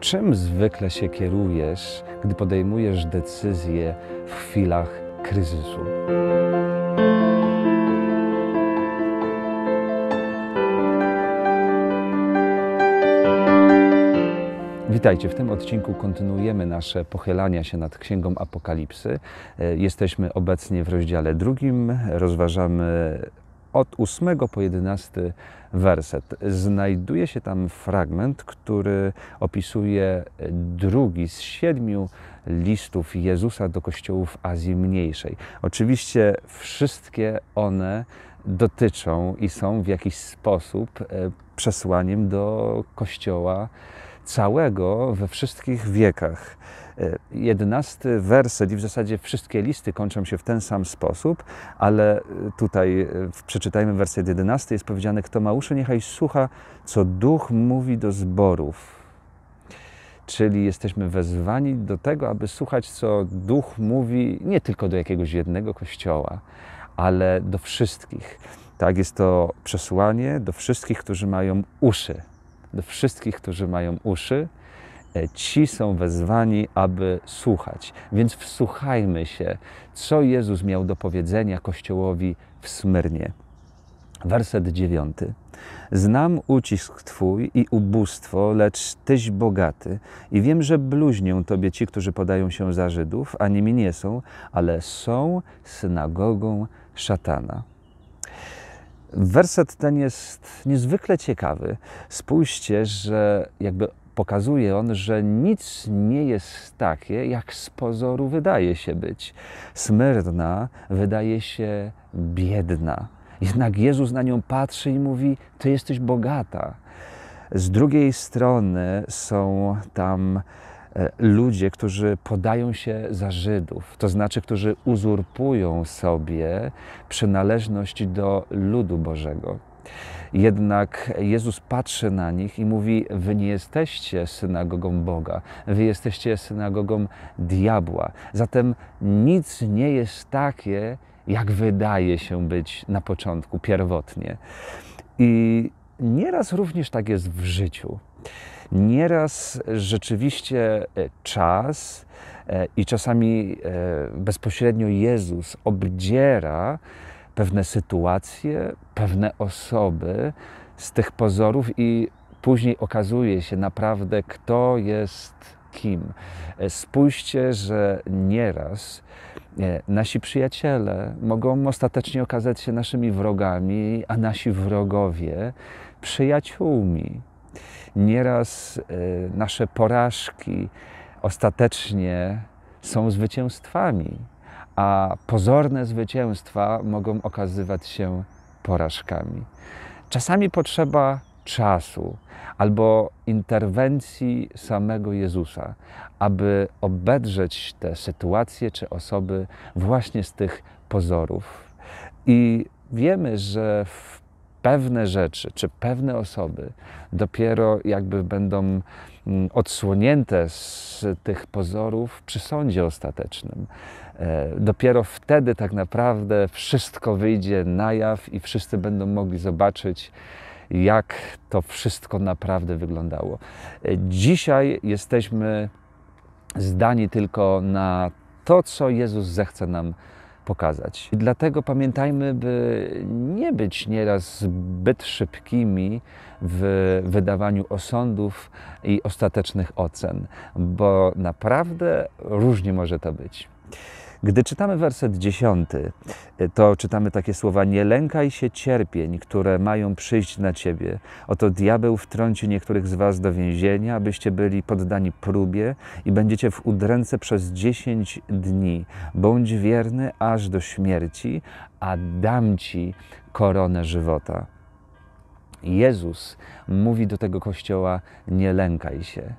Czym zwykle się kierujesz, gdy podejmujesz decyzje w chwilach kryzysu? Witajcie, w tym odcinku kontynuujemy nasze pochylania się nad Księgą Apokalipsy. E, jesteśmy obecnie w rozdziale drugim, rozważamy od 8 po 11 werset. Znajduje się tam fragment, który opisuje drugi z siedmiu listów Jezusa do kościołów Azji Mniejszej. Oczywiście wszystkie one dotyczą i są w jakiś sposób e, przesłaniem do kościoła całego we wszystkich wiekach. E, jedenasty werset i w zasadzie wszystkie listy kończą się w ten sam sposób, ale e, tutaj e, przeczytajmy werset jedenasty, jest powiedziane, kto ma uszy, niechaj słucha, co Duch mówi do zborów. Czyli jesteśmy wezwani do tego, aby słuchać, co Duch mówi nie tylko do jakiegoś jednego kościoła, ale do wszystkich. Tak, jest to przesłanie do wszystkich, którzy mają uszy do wszystkich, którzy mają uszy. E, ci są wezwani, aby słuchać. Więc wsłuchajmy się, co Jezus miał do powiedzenia Kościołowi w Smyrnie. Werset dziewiąty. Znam ucisk Twój i ubóstwo, lecz Tyś bogaty i wiem, że bluźnią Tobie ci, którzy podają się za Żydów, a nimi nie są, ale są synagogą szatana. Werset ten jest niezwykle ciekawy. Spójrzcie, że jakby pokazuje on, że nic nie jest takie, jak z pozoru wydaje się być. Smyrna wydaje się biedna. Jednak Jezus na nią patrzy i mówi: Ty jesteś bogata. Z drugiej strony są tam E, ludzie, którzy podają się za Żydów, to znaczy, którzy uzurpują sobie przynależność do ludu Bożego. Jednak Jezus patrzy na nich i mówi: Wy nie jesteście synagogą Boga, wy jesteście synagogą diabła. Zatem nic nie jest takie, jak wydaje się być na początku, pierwotnie. I nieraz również tak jest w życiu. Nieraz rzeczywiście e, czas e, i czasami e, bezpośrednio Jezus obdziera pewne sytuacje, pewne osoby z tych pozorów i później okazuje się naprawdę, kto jest kim. Spójrzcie, że nieraz nasi przyjaciele mogą ostatecznie okazać się naszymi wrogami, a nasi wrogowie przyjaciółmi. Nieraz y, nasze porażki ostatecznie są zwycięstwami, a pozorne zwycięstwa mogą okazywać się porażkami. Czasami potrzeba czasu albo interwencji samego Jezusa, aby obedrzeć te sytuacje czy osoby właśnie z tych pozorów. I wiemy, że w pewne rzeczy czy pewne osoby dopiero jakby będą mm, odsłonięte z tych pozorów przy sądzie ostatecznym. E, dopiero wtedy tak naprawdę wszystko wyjdzie na jaw i wszyscy będą mogli zobaczyć, jak to wszystko naprawdę wyglądało. E, dzisiaj jesteśmy zdani tylko na to, co Jezus zechce nam powiedzieć pokazać. dlatego pamiętajmy, by nie być nieraz zbyt szybkimi w wydawaniu osądów i ostatecznych ocen, bo naprawdę różnie może to być. Gdy czytamy werset dziesiąty, y, to czytamy takie słowa: Nie lękaj się cierpień, które mają przyjść na ciebie. Oto diabeł wtrąci niektórych z was do więzienia, abyście byli poddani próbie i będziecie w udręce przez dziesięć dni. Bądź wierny aż do śmierci, a dam ci koronę żywota. Jezus mówi do tego kościoła: Nie lękaj się.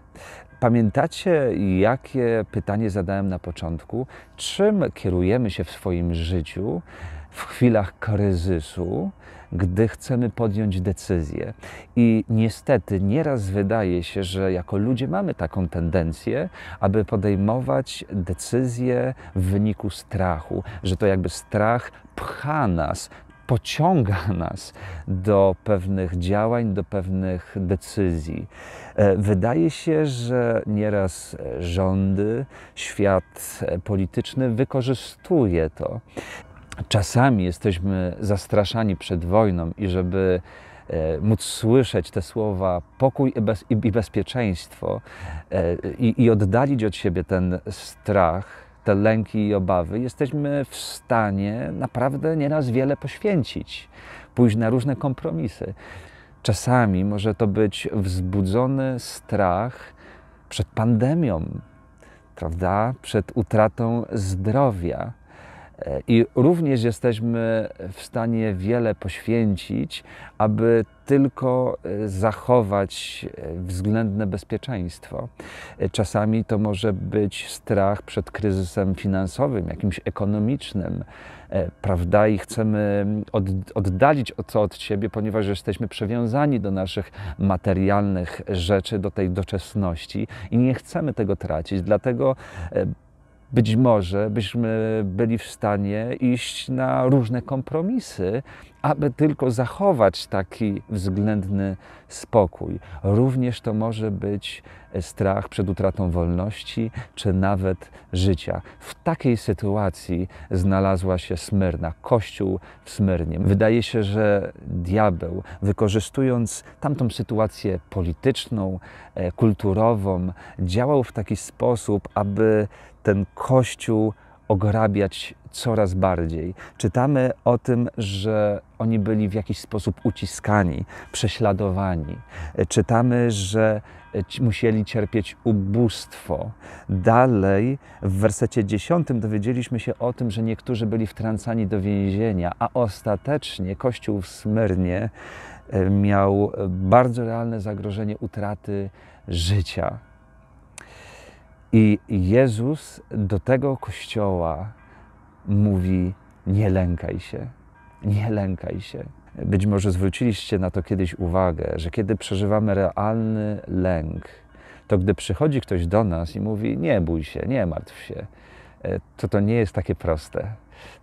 Pamiętacie, jakie pytanie zadałem na początku? Czym kierujemy się w swoim życiu w chwilach kryzysu, gdy chcemy podjąć decyzję? I niestety nieraz wydaje się, że jako ludzie mamy taką tendencję, aby podejmować decyzje w wyniku strachu, że to jakby strach pcha nas pociąga nas do pewnych działań, do pewnych decyzji. E, wydaje się, że nieraz rządy, świat e, polityczny wykorzystuje to. Czasami jesteśmy zastraszani przed wojną i żeby e, móc słyszeć te słowa pokój i, bez, i bezpieczeństwo i, i oddalić od siebie ten strach, te lęki i obawy, jesteśmy w stanie naprawdę nieraz wiele poświęcić, pójść na różne kompromisy. Czasami może to być wzbudzony strach przed pandemią, prawda? Przed utratą zdrowia. I również jesteśmy w stanie wiele poświęcić, aby tylko e, zachować e, względne bezpieczeństwo. E, czasami to może być strach przed kryzysem finansowym, jakimś ekonomicznym, prawda? I chcemy mm, oddalić to od siebie, ponieważ jesteśmy przywiązani do naszych materialnych rzeczy, do tej doczesności i nie chcemy tego tracić. Dlatego być może byśmy byli w stanie iść na różne kompromisy aby tylko zachować taki względny spokój. Również to może być strach przed utratą wolności czy nawet życia. W takiej sytuacji znalazła się Smyrna, kościół w Smyrnie. Wydaje się, że diabeł, wykorzystując tamtą sytuację polityczną, e, kulturową, działał w taki sposób, aby ten kościół ograbiać coraz bardziej. Czytamy o tym, że oni byli w jakiś sposób uciskani, prześladowani. Czytamy, że musieli cierpieć ubóstwo. Dalej w wersecie 10 dowiedzieliśmy się o tym, że niektórzy byli wtrącani do więzienia, a ostatecznie Kościół w Smyrnie e, miał bardzo realne zagrożenie utraty życia. I Jezus do tego kościoła mówi: Nie lękaj się, nie lękaj się. Być może zwróciliście na to kiedyś uwagę, że kiedy przeżywamy realny lęk, to gdy przychodzi ktoś do nas i mówi: Nie bój się, nie martw się, e, to to nie jest takie proste.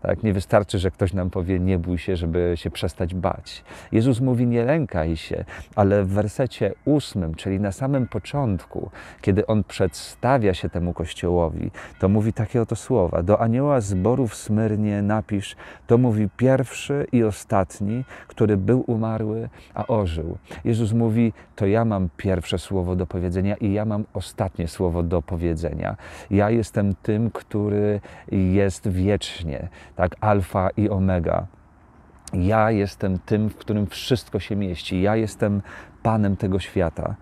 Tak? Nie wystarczy, że ktoś nam powie nie bój się, żeby się przestać bać. Jezus mówi nie lękaj się, ale w wersecie ósmym, czyli na samym początku, kiedy On przedstawia się temu Kościołowi, to mówi takie oto słowa. Do anioła zborów Smyrnie napisz, to mówi pierwszy i ostatni, który był umarły, a ożył. Jezus mówi, to ja mam pierwsze słowo do powiedzenia i ja mam ostatnie słowo do powiedzenia. Ja jestem tym, który jest wiecznie tak, alfa i omega. Ja jestem tym, w którym wszystko się mieści. Ja jestem panem tego świata.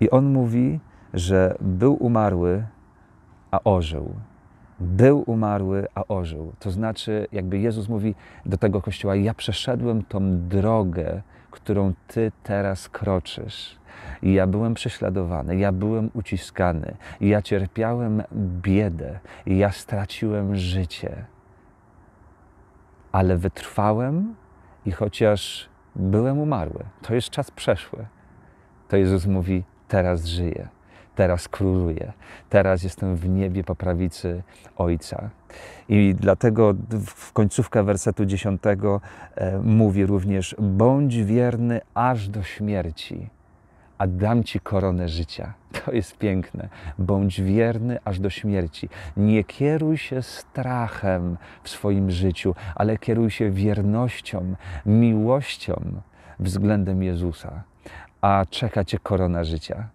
I on mówi, że był umarły, a ożył. Był umarły, a ożył. To znaczy, jakby Jezus mówi do tego kościoła: Ja przeszedłem tą drogę, którą ty teraz kroczysz. i Ja byłem prześladowany, ja byłem uciskany, ja cierpiałem biedę, ja straciłem życie ale wytrwałem i chociaż byłem umarły, to jest czas przeszły, to Jezus mówi: Teraz żyję, teraz króluję, teraz jestem w niebie po prawicy Ojca. I dlatego w końcówkę wersetu 10 e, mówi również: Bądź wierny aż do śmierci a dam Ci koronę życia. To jest piękne. Bądź wierny aż do śmierci. Nie kieruj się strachem w swoim życiu, ale kieruj się wiernością, miłością względem Jezusa, a czeka Cię korona życia.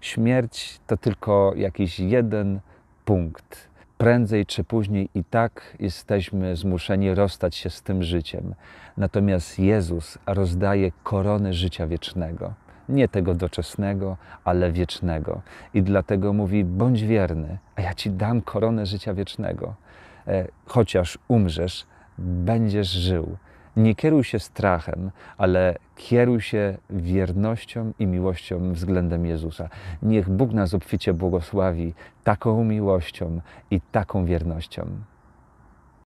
Śmierć to tylko jakiś jeden punkt. Prędzej czy później i tak jesteśmy zmuszeni rozstać się z tym życiem. Natomiast Jezus rozdaje korony życia wiecznego nie tego doczesnego, ale wiecznego. I dlatego mówi: bądź wierny, a ja ci dam koronę życia wiecznego. E, chociaż umrzesz, będziesz żył. Nie kieruj się strachem, ale kieruj się wiernością i miłością względem Jezusa. Niech Bóg nas obficie błogosławi taką miłością i taką wiernością.